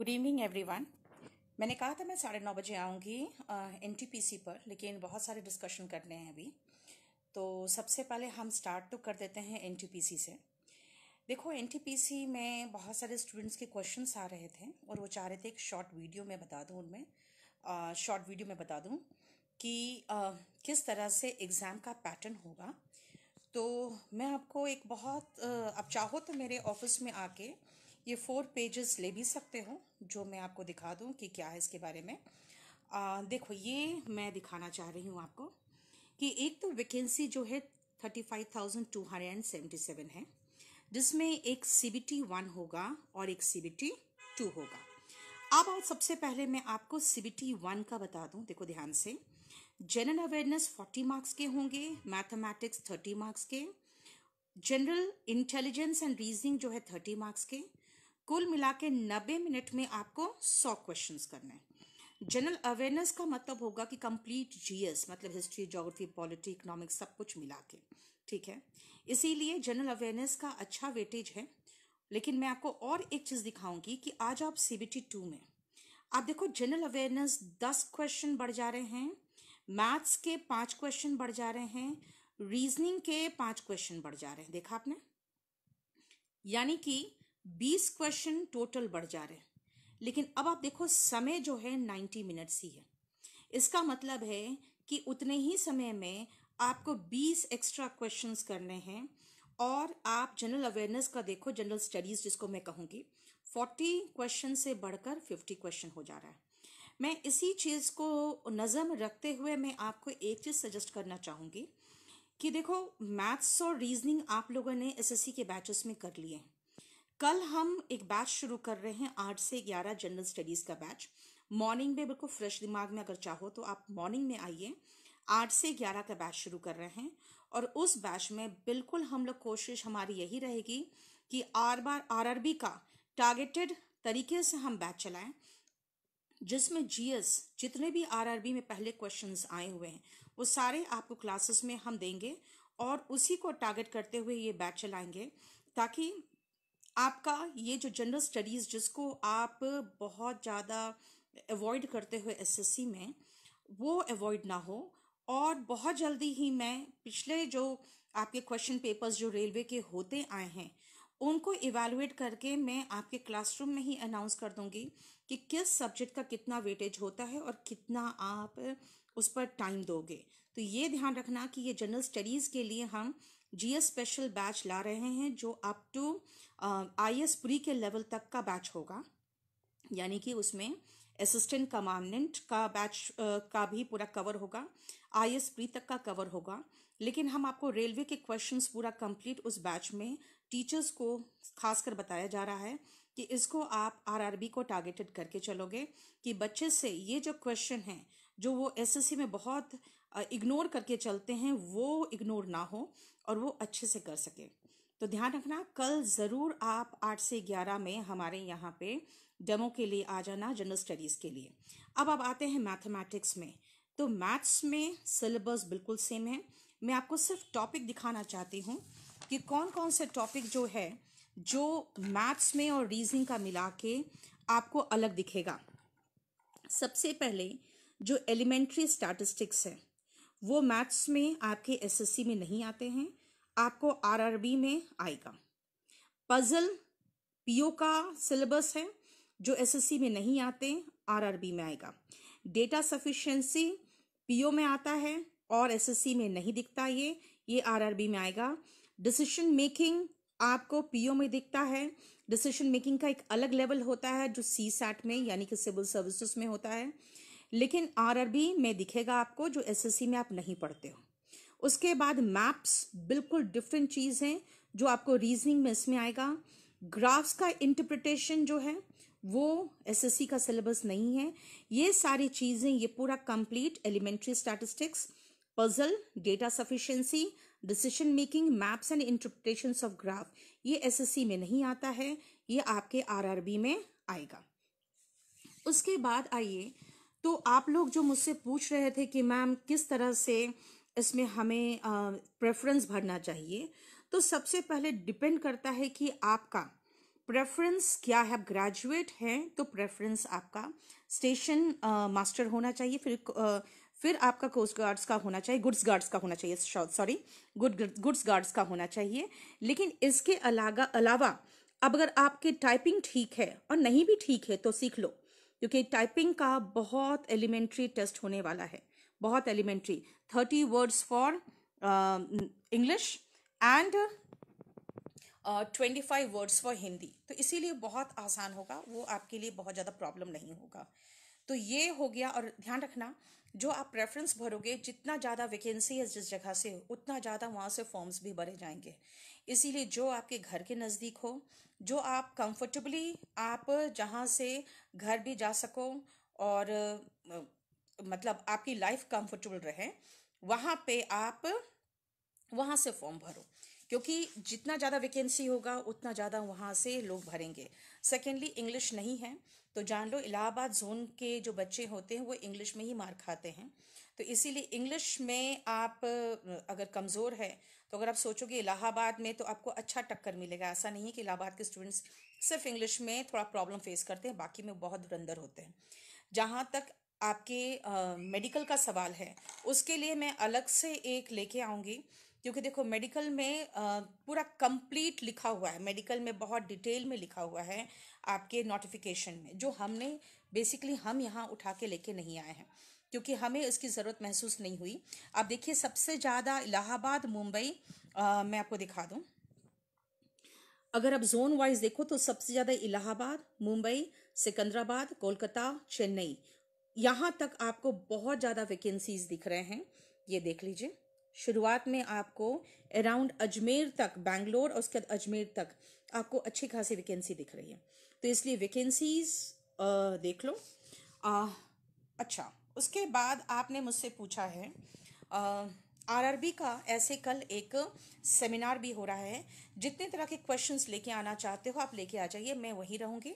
good evening everyone मैंने कहा था मैं साढ़े नौ बजे आऊँगी एन पर लेकिन बहुत सारे डिस्कशन करने हैं अभी तो सबसे पहले हम स्टार्ट तो कर देते हैं एन से देखो एन में बहुत सारे स्टूडेंट्स के क्वेश्चंस आ रहे थे और वो चाह रहे थे एक शॉर्ट वीडियो में बता दूँ उनमें शॉर्ट वीडियो में बता दूँ कि आ, किस तरह से एग्ज़ाम का पैटर्न होगा तो मैं आपको एक बहुत आप चाहो तो मेरे ऑफिस में आके ये फोर पेजेस ले भी सकते हो जो मैं आपको दिखा दूँ कि क्या है इसके बारे में आ, देखो ये मैं दिखाना चाह रही हूँ आपको कि एक तो वैकेंसी जो है thirty five thousand two hundred and seventy seven है जिसमें एक सी बी टी वन होगा और एक सी बी टी टू होगा अब सबसे पहले मैं आपको सी बी टी वन का बता दूँ देखो ध्यान से जनरल अवेयरनेस फोर्टी मार्क्स के होंगे मैथमेटिक्स थर्टी मार्क्स के जनरल इंटेलिजेंस एंड रीजनिंग जो है थर्टी मार्क्स के कुल मिला के नब्बे मिनट में आपको सौ क्वेश्चन करने हैं जनरल अवेयरनेस का मतलब होगा कि कंप्लीट जीएस मतलब हिस्ट्री जोग्राफी पॉलिटी इकोनॉमिक्स सब कुछ मिला के ठीक है इसीलिए जनरल अवेयरनेस का अच्छा वेटेज है लेकिन मैं आपको और एक चीज़ दिखाऊंगी कि आज आप सी बी टी टू में आप देखो जनरल अवेयरनेस दस क्वेश्चन बढ़ जा रहे हैं मैथ्स के पांच क्वेश्चन बढ़ जा रहे हैं रीजनिंग के पांच क्वेश्चन बढ़ जा रहे हैं देखा आपने यानी कि बीस क्वेश्चन टोटल बढ़ जा रहे हैं लेकिन अब आप देखो समय जो है नाइन्टी मिनट्स ही है इसका मतलब है कि उतने ही समय में आपको बीस एक्स्ट्रा क्वेश्चंस करने हैं और आप जनरल अवेयरनेस का देखो जनरल स्टडीज़ जिसको मैं कहूँगी फोर्टी क्वेश्चन से बढ़कर फिफ्टी क्वेश्चन हो जा रहा है मैं इसी चीज़ को नज़र में रखते हुए मैं आपको एक चीज़ सजेस्ट करना चाहूँगी कि देखो मैथ्स और रीजनिंग आप लोगों ने एसएससी के बैचेस में कर लिए हैं कल हम एक बैच शुरू कर रहे हैं आठ से ग्यारह जनरल स्टडीज़ का बैच मॉर्निंग में बिल्कुल फ्रेश दिमाग में अगर चाहो तो आप मॉर्निंग में आइए आठ से ग्यारह का बैच शुरू कर रहे हैं और उस बैच में बिल्कुल हम लोग कोशिश हमारी यही रहेगी कि आर बार आरआरबी का टारगेटेड तरीके से हम बैच चलाएं जिसमें जीएस जितने भी आरआरबी में पहले क्वेश्चंस आए हुए हैं वो सारे आपको क्लासेस में हम देंगे और उसी को टारगेट करते हुए ये बैच चलाएंगे ताकि आपका ये जो जनरल स्टडीज़ जिसको आप बहुत ज़्यादा अवॉइड करते हुए एसएससी में वो अवॉइड ना हो और बहुत जल्दी ही मैं पिछले जो आपके क्वेश्चन पेपर्स जो रेलवे के होते आए हैं उनको इवेलुएट करके मैं आपके क्लासरूम में ही अनाउंस कर दूंगी कि किस सब्जेक्ट का कितना वेटेज होता है और कितना आप उस पर टाइम दोगे तो ये ध्यान रखना कि ये जनरल स्टडीज़ के लिए हम जीएस स्पेशल बैच ला रहे हैं जो up to I S pre के लेवल तक का बैच होगा यानी कि उसमें असिस्टेंट कमांडेंट का बैच का भी पूरा कवर होगा आई एस प्री तक का कवर होगा लेकिन हम आपको रेलवे के क्वेश्चंस पूरा कंप्लीट उस बैच में टीचर्स को खासकर बताया जा रहा है कि इसको आप आरआरबी को टारगेटेड करके चलोगे कि बच्चे से ये जो क्वेश्चन हैं जो वो एसएससी में बहुत इग्नोर करके चलते हैं वो इग्नोर ना हो और वो अच्छे से कर सकें तो ध्यान रखना कल ज़रूर आप आठ से ग्यारह में हमारे यहाँ पे डेमो के लिए आ जाना जनरल स्टडीज़ के लिए अब अब आते हैं मैथमेटिक्स में तो मैथ्स में सिलेबस बिल्कुल सेम है मैं आपको सिर्फ टॉपिक दिखाना चाहती हूँ कि कौन कौन से टॉपिक जो है जो मैथ्स में और रीजनिंग का मिला के आपको अलग दिखेगा सबसे पहले जो एलिमेंट्री स्टैटिस्टिक्स है वो मैथ्स में आपके एसएससी में नहीं आते हैं आपको आरआरबी में आएगा पजल पीओ का सिलेबस है जो एसएससी में नहीं आते आरआरबी में आएगा डेटा सफिशिएंसी पीओ में आता है और एसएससी में नहीं दिखता ये ये आरआरबी में आएगा डिसीशन मेकिंग आपको पीओ में दिखता है डिसीशन मेकिंग का एक अलग लेवल होता है जो सी सैट में यानी कि सिविल सर्विसेज में होता है लेकिन आरआरबी में दिखेगा आपको जो एसएससी में आप नहीं पढ़ते हो उसके बाद मैप्स बिल्कुल डिफरेंट चीज़ हैं जो आपको रीजनिंग में इसमें आएगा ग्राफ्स का इंटरप्रिटेशन जो है वो एसएससी का सिलेबस नहीं है ये सारी चीज़ें ये पूरा complete elementary statistics puzzle data sufficiency decision making maps and interpretation of graph ये एसएससी में नहीं आता है ये आपके आरआरबी में आएगा उसके बाद आइए तो आप लोग जो मुझसे पूछ रहे थे कि मैम किस तरह से इसमें हमें प्रेफरेंस भरना चाहिए तो सबसे पहले डिपेंड करता है कि आपका प्रेफरेंस क्या है आप ग्रेजुएट हैं तो प्रेफरेंस आपका स्टेशन मास्टर होना चाहिए फिर फिर आपका कोस्ट गार्ड्स का होना चाहिए गुड्स गार्ड्स का होना चाहिए सॉरी गुड गुड्स गार्ड्स का होना चाहिए लेकिन इसके अलावा अलावा अब अगर आपके टाइपिंग ठीक है और नहीं भी ठीक है तो सीख लो क्योंकि टाइपिंग का बहुत एलिमेंट्री टेस्ट होने वाला है बहुत elementary thirty words for English and twenty five words for Hindi तो इसीलिए बहुत आसान होगा वो आपके लिए बहुत ज़्यादा प्रॉब्लम नहीं होगा तो ये हो गया और ध्यान रखना जो आप प्रेफरेंस भरोगे जितना ज़्यादा वैकेंसी है जिस जगह से उतना ज़्यादा वहाँ से फॉर्म्स भी भरे जाएंगे इसीलिए जो आपके घर के नज़दीक हो जो आप कंफर्टेबली आप जहाँ से घर भी जा सको और मतलब आपकी लाइफ कंफर्टेबल रहे वहाँ पे आप वहाँ से फॉर्म भरो क्योंकि जितना ज़्यादा वैकेंसी होगा उतना ज़्यादा वहाँ से लोग भरेंगे सेकेंडली इंग्लिश नहीं है तो जान लो इलाहाबाद जोन के जो बच्चे होते हैं वो इंग्लिश में ही मार खाते हैं तो इसीलिए इंग्लिश में आप अगर कमज़ोर है तो अगर आप सोचोगे इलाहाबाद में तो आपको अच्छा टक्कर मिलेगा ऐसा नहीं है कि इलाहाबाद के स्टूडेंट्स सिर्फ इंग्लिश में थोड़ा प्रॉब्लम फेस करते हैं बाकी में बहुत धुरंधर होते हैं जहाँ तक आपके मेडिकल का सवाल है उसके लिए मैं अलग से एक लेके आऊँगी क्योंकि देखो मेडिकल में पूरा कंप्लीट लिखा हुआ है मेडिकल में बहुत डिटेल में लिखा हुआ है आपके नोटिफिकेशन में जो हमने बेसिकली हम यहाँ उठा के लेके नहीं आए हैं क्योंकि हमें इसकी ज़रूरत महसूस नहीं हुई आप देखिए सबसे ज़्यादा इलाहाबाद मुंबई मैं आपको दिखा दूँ अगर आप जोन वाइज देखो तो सबसे ज़्यादा इलाहाबाद मुंबई सिकंदराबाद कोलकाता चेन्नई यहाँ तक आपको बहुत ज़्यादा वैकेंसीज दिख रहे हैं ये देख लीजिए शुरुआत में आपको अराउंड अजमेर तक बैंगलोर और उसके बाद अजमेर तक आपको अच्छी खासी वैकेंसी दिख रही है तो इसलिए वैकेंसीज देख लो आ, अच्छा उसके बाद आपने मुझसे पूछा है आ, आरआरबी का ऐसे कल एक सेमिनार भी हो रहा है जितने तरह के क्वेश्चंस लेके आना चाहते हो आप लेके आ जाइए मैं वहीं रहूँगी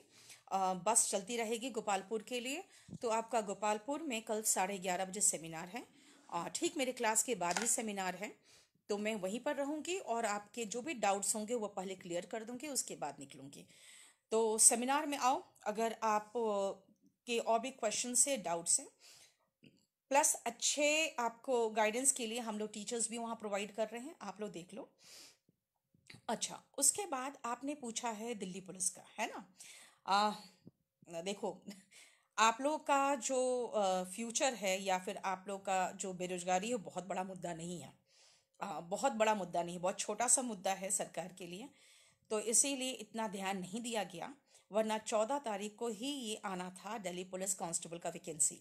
बस चलती रहेगी गोपालपुर के लिए तो आपका गोपालपुर में कल साढ़े ग्यारह बजे सेमिनार है और ठीक मेरे क्लास के बाद ही सेमिनार है तो मैं वहीं पर रहूँगी और आपके जो भी डाउट्स होंगे वो पहले क्लियर कर दूँगी उसके बाद निकलूँगी तो सेमिनार में आओ अगर आप के और भी क्वेश्चन से डाउट्स हैं प्लस अच्छे आपको गाइडेंस के लिए हम लोग टीचर्स भी वहाँ प्रोवाइड कर रहे हैं आप लोग देख लो अच्छा उसके बाद आपने पूछा है दिल्ली पुलिस का है ना आ, देखो आप लोग का जो फ्यूचर है या फिर आप लोग का जो बेरोजगारी है बहुत बड़ा मुद्दा नहीं है आ, बहुत बड़ा मुद्दा नहीं है बहुत छोटा सा मुद्दा है सरकार के लिए तो इसीलिए इतना ध्यान नहीं दिया गया वरना चौदह तारीख को ही ये आना था दिल्ली पुलिस कांस्टेबल का वैकेंसी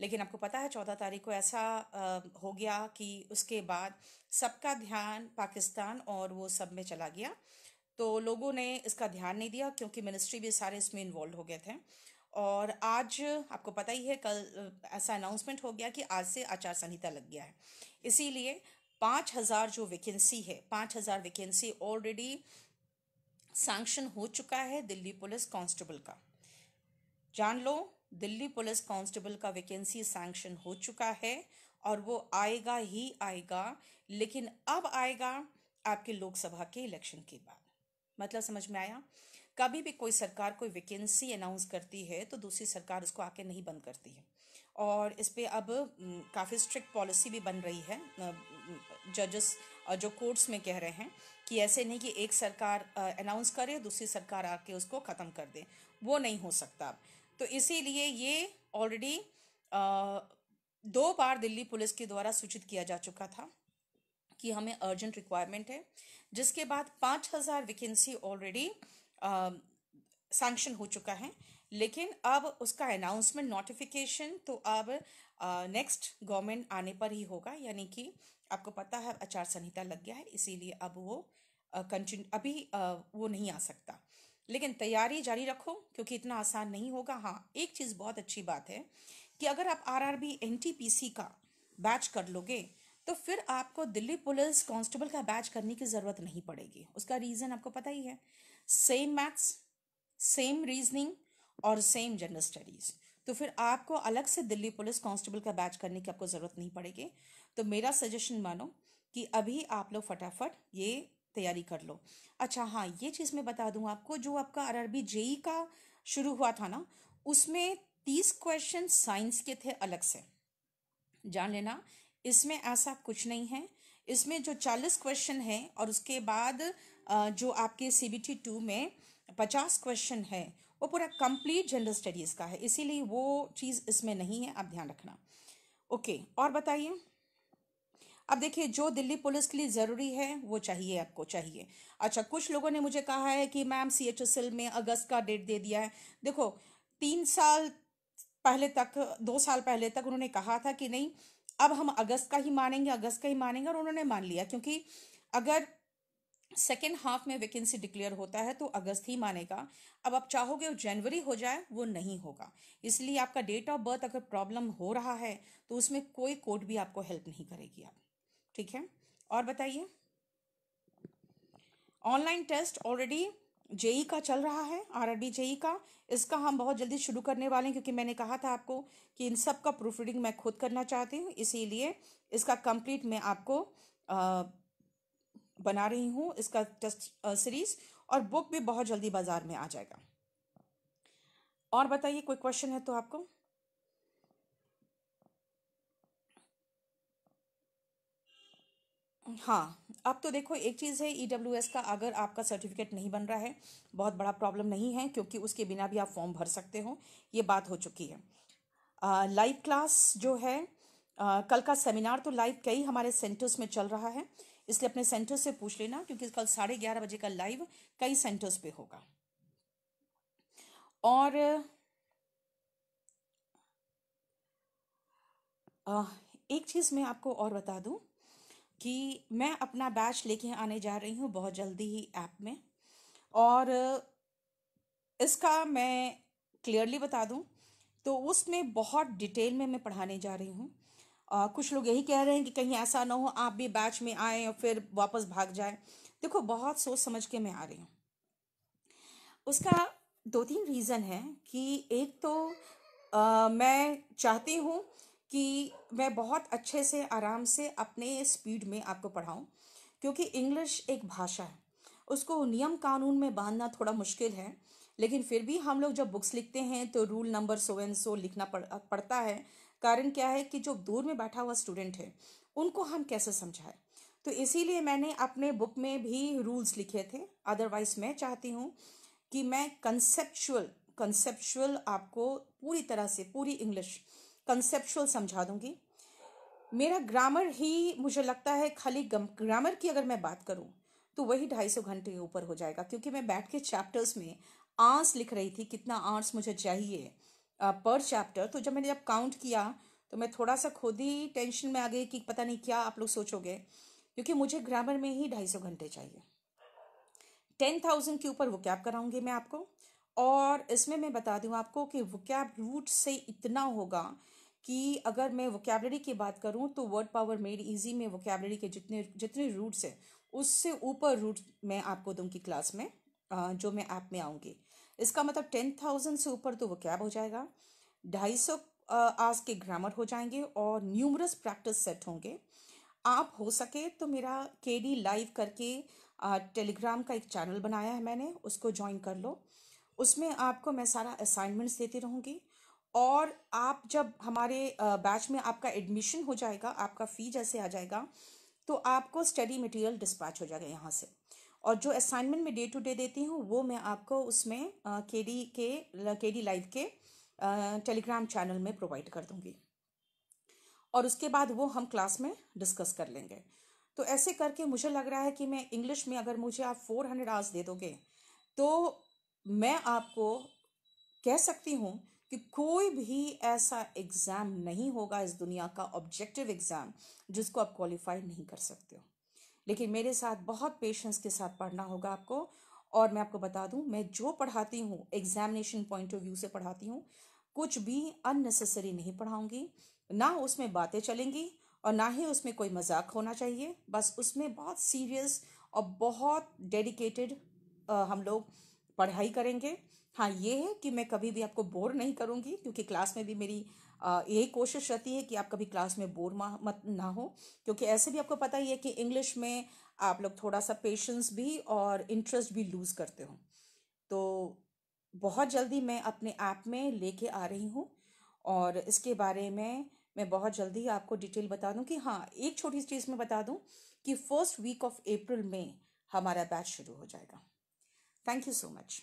लेकिन आपको पता है चौदह तारीख को ऐसा आ, हो गया कि उसके बाद सबका ध्यान पाकिस्तान और वो सब में चला गया तो लोगों ने इसका ध्यान नहीं दिया क्योंकि मिनिस्ट्री भी सारे इसमें इन्वॉल्व हो गए थे और आज आपको पता ही है कल ऐसा अनाउंसमेंट हो गया कि आज से आचार संहिता लग गया है इसीलिए पाँच हज़ार जो वैकेंसी है पाँच हज़ार वैकेंसी ऑलरेडी सैंक्शन हो चुका है दिल्ली पुलिस कांस्टेबल का जान लो दिल्ली पुलिस कांस्टेबल का वैकेंसी सैंक्शन हो चुका है और वो आएगा ही आएगा लेकिन अब आएगा आपके लोकसभा के इलेक्शन के बाद मतलब समझ में आया कभी भी कोई सरकार कोई वैकेंसी अनाउंस करती है तो दूसरी सरकार उसको आके नहीं बंद करती है और इस पर अब काफ़ी स्ट्रिक्ट पॉलिसी भी बन रही है जजेस जो कोर्ट्स में कह रहे हैं कि ऐसे नहीं कि एक सरकार अनाउंस करे दूसरी सरकार आके उसको ख़त्म कर दे वो नहीं हो सकता तो इसीलिए ये ऑलरेडी दो बार दिल्ली पुलिस के द्वारा सूचित किया जा चुका था कि हमें अर्जेंट रिक्वायरमेंट है जिसके बाद पाँच हज़ार वैकेंसी ऑलरेडी सैंक्शन हो चुका है लेकिन अब उसका अनाउंसमेंट नोटिफिकेशन तो अब नेक्स्ट गवर्नमेंट आने पर ही होगा यानी कि आपको पता है आचार संहिता लग गया है इसीलिए अब वो कंटिन्यू अभी आ, वो नहीं आ सकता लेकिन तैयारी जारी रखो क्योंकि इतना आसान नहीं होगा हाँ एक चीज़ बहुत अच्छी बात है कि अगर आप R R B N T P C का बैच कर लोगे तो फिर आपको दिल्ली पुलिस कांस्टेबल का बैच करने की ज़रूरत नहीं पड़ेगी उसका रीज़न आपको पता ही है सेम मैथ्स सेम रीजनिंग और सेम जनरल स्टडीज़ तो फिर आपको अलग से दिल्ली पुलिस कांस्टेबल का बैच करने की आपको ज़रूरत नहीं पड़ेगी तो मेरा सजेशन मानो कि अभी आप लोग फटाफट ये तैयारी कर लो अच्छा हाँ ये चीज़ मैं बता दूँ आपको जो आपका आर जेई e का शुरू हुआ था ना उसमें तीस क्वेश्चन साइंस के थे अलग से जान लेना इसमें ऐसा कुछ नहीं है इसमें जो चालीस क्वेश्चन है और उसके बाद जो आपके सी बी टी टू में पचास क्वेश्चन है वो पूरा कंप्लीट जनरल स्टडीज़ का है इसीलिए वो चीज़ इसमें नहीं है आप ध्यान रखना ओके और बताइए अब देखिए जो दिल्ली पुलिस के लिए ज़रूरी है वो चाहिए आपको चाहिए अच्छा कुछ लोगों ने मुझे कहा है कि ma'am C H S L में अगस्त का डेट दे दिया है देखो तीन साल पहले तक दो साल पहले तक उन्होंने कहा था कि नहीं अब हम अगस्त का ही मानेंगे अगस्त का ही मानेंगे और उन्होंने मान लिया क्योंकि अगर सेकेंड हाफ में वैकेंसी डिक्लेयर होता है तो अगस्त ही मानेगा अब आप चाहोगे जनवरी हो जाए वो नहीं होगा इसलिए आपका डेट ऑफ बर्थ अगर प्रॉब्लम हो रहा है तो उसमें कोई कोर्ट भी आपको हेल्प नहीं करेगी आप ठीक है और बताइए ऑनलाइन टेस्ट ऑलरेडी जेई का चल रहा है आर आर जेई का इसका हम बहुत जल्दी शुरू करने वाले हैं क्योंकि मैंने कहा था आपको कि इन सब का प्रूफ रीडिंग मैं खुद करना चाहती हूँ इसीलिए इसका कंप्लीट मैं आपको आ, बना रही हूँ इसका टेस्ट सीरीज और बुक भी बहुत जल्दी बाज़ार में आ जाएगा और बताइए कोई क्वेश्चन है तो आपको हाँ अब तो देखो एक चीज़ है ई e का अगर आपका सर्टिफिकेट नहीं बन रहा है बहुत बड़ा प्रॉब्लम नहीं है क्योंकि उसके बिना भी आप फॉर्म भर सकते हो ये बात हो चुकी है लाइव क्लास जो है आ, कल का सेमिनार तो लाइव कई हमारे सेंटर्स में चल रहा है इसलिए अपने सेंटर से पूछ लेना क्योंकि कल साढ़े ग्यारह बजे का लाइव कई सेंटर्स पे होगा और आ, एक चीज़ मैं आपको और बता दूं कि मैं अपना बैच लेके आने जा रही हूँ बहुत जल्दी ही ऐप में और इसका मैं क्लियरली बता दूँ तो उसमें बहुत डिटेल में मैं पढ़ाने जा रही हूँ कुछ लोग यही कह रहे हैं कि कहीं ऐसा ना हो आप भी बैच में आए और फिर वापस भाग जाए देखो बहुत सोच समझ के मैं आ रही हूँ उसका दो तीन रीज़न है कि एक तो आ, मैं चाहती हूँ कि मैं बहुत अच्छे से आराम से अपने स्पीड में आपको पढ़ाऊँ क्योंकि इंग्लिश एक भाषा है उसको नियम कानून में बांधना थोड़ा मुश्किल है लेकिन फिर भी हम लोग जब बुक्स लिखते हैं तो rule number so and so लिखना पड़, पड़ता है कारण क्या है कि जो दूर में बैठा हुआ स्टूडेंट है उनको हम कैसे समझाएं तो इसीलिए मैंने अपने बुक में भी रूल्स लिखे थे अदरवाइज मैं चाहती हूँ कि मैं कंसेप्चुअल कंसेप्चुअल आपको पूरी तरह से पूरी इंग्लिश कंसेप्चुअल समझा दूंगी मेरा ग्रामर ही मुझे लगता है खाली ग्रामर की अगर मैं बात करूं तो वही ढाई सौ घंटे के ऊपर हो जाएगा क्योंकि मैं बैठ के चैप्टर्स में आर्स लिख रही थी कितना आर्स मुझे चाहिए पर uh, चैप्टर तो जब मैंने जब काउंट किया तो मैं थोड़ा सा खुद ही टेंशन में आ गई कि पता नहीं क्या आप लोग सोचोगे क्योंकि मुझे ग्रामर में ही ढाई सौ घंटे चाहिए टेन थाउजेंड के ऊपर वो कैब कराऊंगी मैं आपको और इसमें मैं बता दूं आपको कि वो कैब रूट से इतना होगा कि अगर मैं वोकेबलरी की बात करूँ तो वर्ड पावर मेड इजी में वोकेबलरी के जितने जितने रूट्स हैं उससे ऊपर रूट मैं आपको दूंगी क्लास में जो मैं ऐप में आऊँगी इसका मतलब टेन थाउजेंड से ऊपर तो वो कैब हो जाएगा ढाई सौ आज के ग्रामर हो जाएंगे और न्यूमरस प्रैक्टिस सेट होंगे आप हो सके तो मेरा के डी लाइव करके टेलीग्राम का एक चैनल बनाया है मैंने उसको ज्वाइन कर लो उसमें आपको मैं सारा असाइनमेंट्स देती रहूँगी और आप जब हमारे बैच में आपका एडमिशन हो जाएगा आपका फ़ी जैसे आ जाएगा तो आपको स्टडी मटेरियल डिस्पैच हो जाएगा यहाँ से और जो असाइनमेंट में डे टू डे देती हूँ वो मैं आपको उसमें के डी के के डी लाइव के टेलीग्राम चैनल में प्रोवाइड कर दूँगी और उसके बाद वो हम क्लास में डिस्कस कर लेंगे तो ऐसे करके मुझे लग रहा है कि मैं इंग्लिश में अगर मुझे आप फोर हंड्रेड आवर्स दे दोगे तो मैं आपको कह सकती हूँ कि कोई भी ऐसा एग्ज़ाम नहीं होगा इस दुनिया का ऑब्जेक्टिव एग्ज़ाम जिसको आप क्वालिफाई नहीं कर सकते हो लेकिन मेरे साथ बहुत पेशेंस के साथ पढ़ना होगा आपको और मैं आपको बता दूं मैं जो पढ़ाती हूँ एग्जामिनेशन पॉइंट ऑफ व्यू से पढ़ाती हूँ कुछ भी अननेसेसरी नहीं पढ़ाऊँगी ना उसमें बातें चलेंगी और ना ही उसमें कोई मजाक होना चाहिए बस उसमें बहुत सीरियस और बहुत डेडिकेटेड हम लोग पढ़ाई करेंगे हाँ ये है कि मैं कभी भी आपको बोर नहीं करूँगी क्योंकि क्लास में भी मेरी यही कोशिश रहती है कि आप कभी क्लास में बोर मत ना हो क्योंकि ऐसे भी आपको पता ही है कि इंग्लिश में आप लोग थोड़ा सा पेशेंस भी और इंटरेस्ट भी लूज़ करते हो तो बहुत जल्दी मैं अपने ऐप में लेके आ रही हूँ और इसके बारे में मैं बहुत जल्दी आपको डिटेल बता दूँ कि हाँ एक छोटी सी चीज़ में बता दूँ कि फर्स्ट वीक ऑफ अप्रैल में हमारा बैच शुरू हो जाएगा थैंक यू सो मच